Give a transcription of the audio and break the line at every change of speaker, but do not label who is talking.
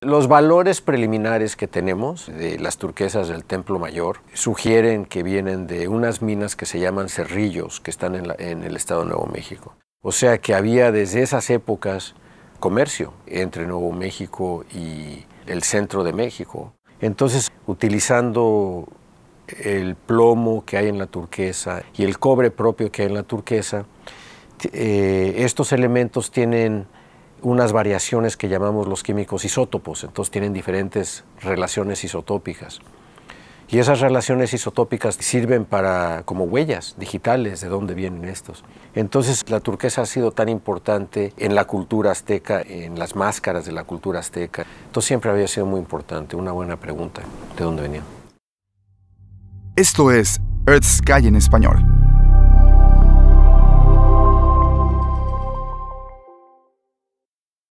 Los valores preliminares que tenemos de las turquesas del Templo Mayor sugieren que vienen de unas minas que se llaman cerrillos, que están en, el Estado de Nuevo México. O sea que había desde esas épocas comercio entre Nuevo México y el centro de México. Entonces, utilizando el plomo que hay en la turquesa y el cobre propio que hay en la turquesa, eh, estos elementos tienen unas variaciones que llamamos los químicos isótopos, entonces tienen diferentes relaciones isotópicas. Y esas relaciones isotópicas sirven para como huellas digitales de dónde vienen estos. Entonces la turquesa ha sido tan importante en la cultura azteca, en las máscaras de la cultura azteca. Entonces siempre había sido muy importante. Una buena pregunta, ¿de dónde venía
Esto es Earth Sky en español.